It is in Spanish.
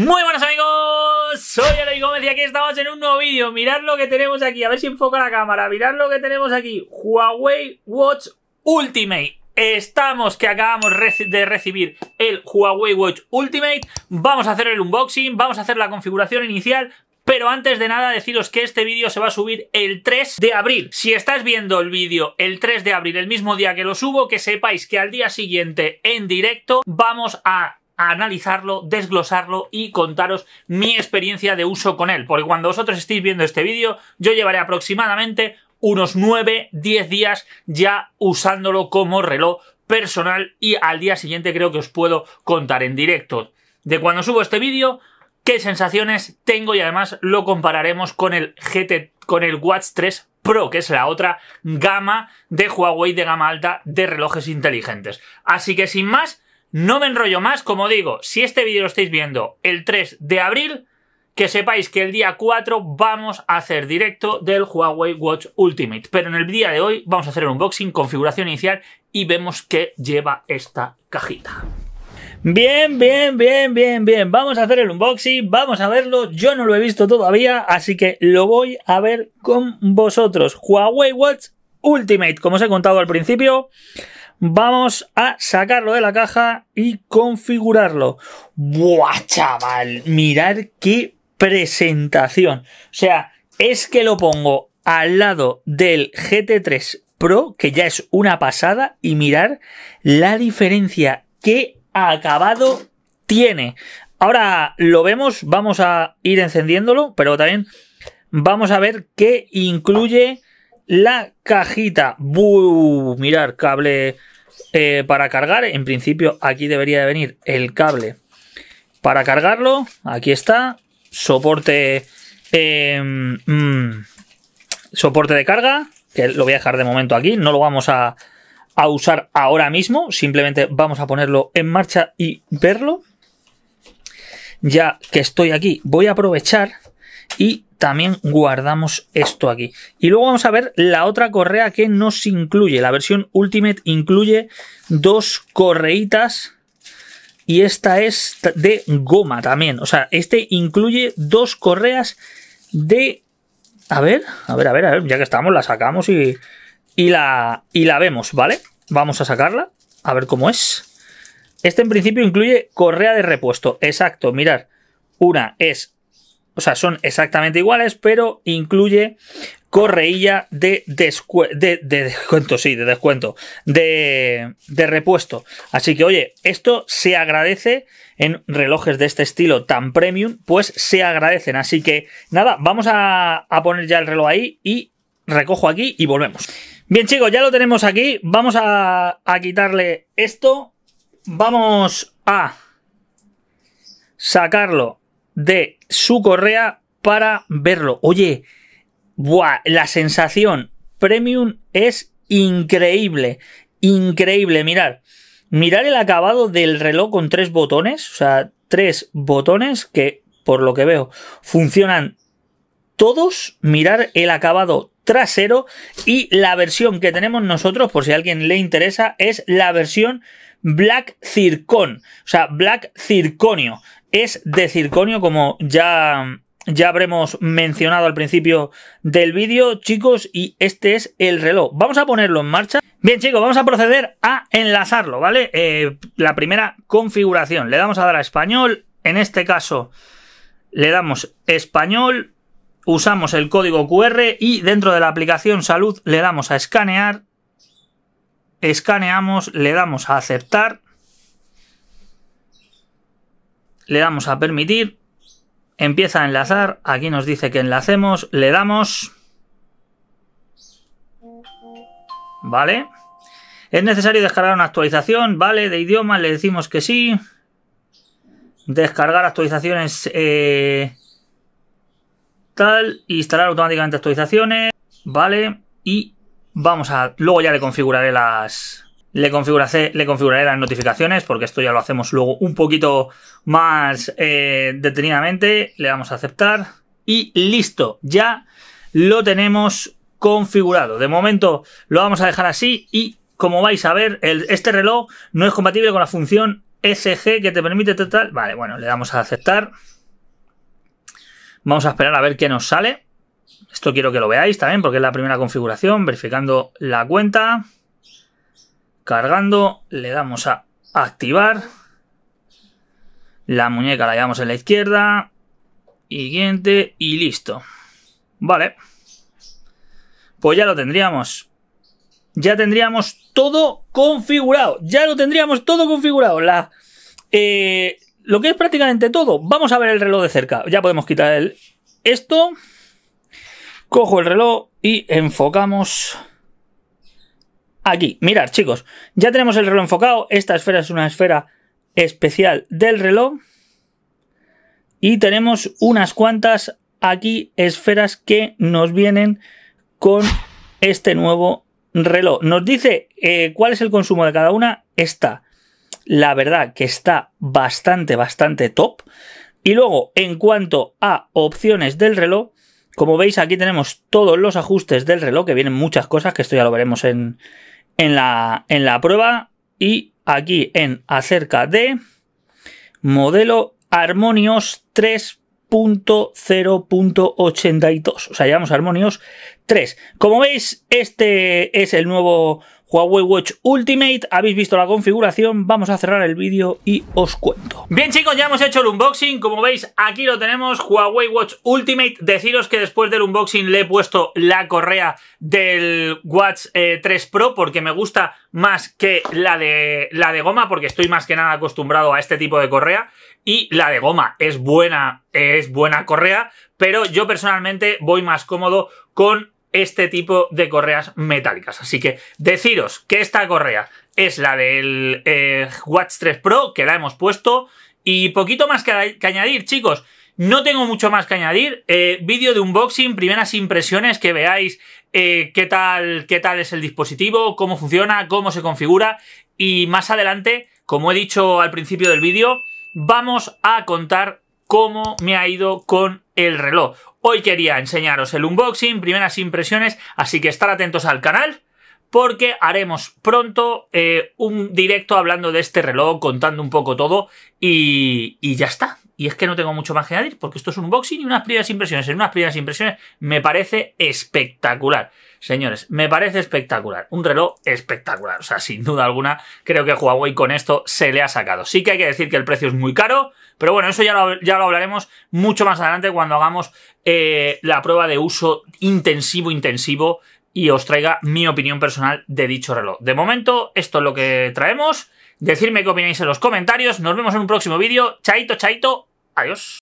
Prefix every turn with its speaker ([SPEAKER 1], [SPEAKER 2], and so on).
[SPEAKER 1] Muy buenas amigos, soy Eloy Gómez y aquí estamos en un nuevo vídeo. Mirad lo que tenemos aquí, a ver si enfoca la cámara. Mirad lo que tenemos aquí, Huawei Watch Ultimate. Estamos que acabamos de recibir el Huawei Watch Ultimate. Vamos a hacer el unboxing, vamos a hacer la configuración inicial, pero antes de nada deciros que este vídeo se va a subir el 3 de abril. Si estás viendo el vídeo el 3 de abril, el mismo día que lo subo, que sepáis que al día siguiente en directo vamos a analizarlo, desglosarlo y contaros mi experiencia de uso con él. Porque cuando vosotros estéis viendo este vídeo, yo llevaré aproximadamente unos 9, 10 días ya usándolo como reloj personal y al día siguiente creo que os puedo contar en directo de cuando subo este vídeo qué sensaciones tengo y además lo compararemos con el GT con el Watch 3 Pro, que es la otra gama de Huawei de gama alta de relojes inteligentes. Así que sin más, no me enrollo más, como digo, si este vídeo lo estáis viendo el 3 de abril, que sepáis que el día 4 vamos a hacer directo del Huawei Watch Ultimate. Pero en el día de hoy vamos a hacer un unboxing, configuración inicial y vemos qué lleva esta cajita. Bien, bien, bien, bien, bien. Vamos a hacer el unboxing, vamos a verlo. Yo no lo he visto todavía, así que lo voy a ver con vosotros. Huawei Watch Ultimate, como os he contado al principio vamos a sacarlo de la caja y configurarlo. ¡Buah, chaval! Mirad qué presentación. O sea, es que lo pongo al lado del GT3 Pro, que ya es una pasada, y mirar la diferencia que acabado tiene. Ahora lo vemos, vamos a ir encendiéndolo, pero también vamos a ver qué incluye la cajita. Mirar, cable eh, para cargar. En principio, aquí debería de venir el cable para cargarlo. Aquí está. Soporte. Em, mm, soporte de carga. Que lo voy a dejar de momento aquí. No lo vamos a, a usar ahora mismo. Simplemente vamos a ponerlo en marcha y verlo. Ya que estoy aquí, voy a aprovechar y también guardamos esto aquí. Y luego vamos a ver la otra correa que nos incluye. La versión Ultimate incluye dos correitas y esta es de goma también. O sea, este incluye dos correas de... A ver, a ver, a ver, a ver, ya que estamos, la sacamos y, la, y la vemos, ¿vale? Vamos a sacarla, a ver cómo es. Este en principio incluye correa de repuesto, exacto, mirar. Una es o sea, son exactamente iguales, pero incluye correilla de, descuento, sí, de descuento, de, repuesto. Así que, oye, esto se agradece en relojes de este estilo tan premium, pues se agradecen. Así que, nada, vamos a, poner ya el reloj ahí y recojo aquí y volvemos. Bien, chicos, ya lo tenemos aquí. Vamos a quitarle esto. Vamos a sacarlo de su correa para verlo. Oye, la sensación premium es increíble, increíble. Mirar, mirar el acabado del reloj con tres botones, o sea, tres botones que, por lo que veo, funcionan todos. Mirar el acabado trasero y la versión que tenemos nosotros, por si a alguien le interesa, es la versión Black Zircon, o sea, Black Zirconio es de circonio, como ya, ya habremos mencionado al principio del vídeo, chicos, y este es el reloj. Vamos a ponerlo en marcha. Bien, chicos, vamos a proceder a enlazarlo, ¿vale? Eh, la primera configuración. Le damos a dar a español, en este caso le damos español, usamos el código QR y dentro de la aplicación salud le damos a escanear, escaneamos, le damos a aceptar le damos a permitir, empieza a enlazar, aquí nos dice que enlacemos, le damos... Vale. ¿Es necesario descargar una actualización? Vale, de idioma, le decimos que sí. Descargar actualizaciones... Eh, tal, instalar automáticamente actualizaciones. Vale, y vamos a... Luego ya le configuraré las le configuraré, las notificaciones porque esto ya lo hacemos luego un poquito más eh, detenidamente. Le damos a aceptar y listo, ya lo tenemos configurado. De momento lo vamos a dejar así y como vais a ver, este reloj no es compatible con la función SG que te permite tratar. Vale, bueno, le damos a aceptar. Vamos a esperar a ver qué nos sale. Esto quiero que lo veáis también porque es la primera configuración, verificando la cuenta cargando, le damos a activar. La muñeca la llevamos en la izquierda. Siguiente y listo. Vale. Pues ya lo tendríamos. Ya tendríamos todo configurado. Ya lo tendríamos todo configurado. La, eh, lo que es prácticamente todo. Vamos a ver el reloj de cerca. Ya podemos quitar el, esto. Cojo el reloj y enfocamos aquí. Mirad, chicos, ya tenemos el reloj enfocado. Esta esfera es una esfera especial del reloj. Y tenemos unas cuantas aquí esferas que nos vienen con este nuevo reloj. Nos dice eh, cuál es el consumo de cada una. Esta, la verdad que está bastante, bastante top. Y luego, en cuanto a opciones del reloj, como veis aquí tenemos todos los ajustes del reloj, que vienen muchas cosas, que esto ya lo veremos en, en la, en la prueba y aquí en acerca de modelo armonios 3.0.82. O sea, llamamos armonios 3. Como veis, este es el nuevo Huawei Watch Ultimate. Habéis visto la configuración, vamos a cerrar el vídeo y os cuento. Bien chicos, ya hemos hecho el unboxing, como veis aquí lo tenemos, Huawei Watch Ultimate. Deciros que después del unboxing le he puesto la correa del Watch 3 eh, Pro porque me gusta más que la de, la de goma porque estoy más que nada acostumbrado a este tipo de correa y la de goma es buena, es buena correa, pero yo personalmente voy más cómodo con este tipo de correas metálicas. Así que deciros que esta correa es la del eh, Watch 3 Pro, que la hemos puesto, y poquito más que, añadir, chicos. No tengo mucho más que añadir. Eh, vídeo de unboxing, primeras impresiones, que veáis eh, qué, tal, qué tal es el dispositivo, cómo funciona, cómo se configura. Y más adelante, como he dicho al principio del vídeo, vamos a contar cómo me ha ido con el reloj. Hoy quería enseñaros el unboxing, primeras impresiones, así que estar atentos al canal porque haremos pronto eh, un directo hablando de este reloj, contando un poco todo y ya está. Y es que no tengo mucho más que añadir, porque esto es un unboxing y unas primeras impresiones. En unas primeras impresiones me parece espectacular. Señores, me parece espectacular. Un reloj espectacular. O sea, sin duda alguna, creo que Huawei con esto se le ha sacado. Sí que hay que decir que el precio es muy caro, pero bueno, eso ya lo, ya lo hablaremos mucho más adelante cuando hagamos eh, la prueba de uso intensivo, intensivo y os traiga mi opinión personal de dicho reloj. De momento, esto es lo que traemos. Decidme qué opináis en los comentarios. Nos vemos en un próximo vídeo. Chaito, chaito. Ayos.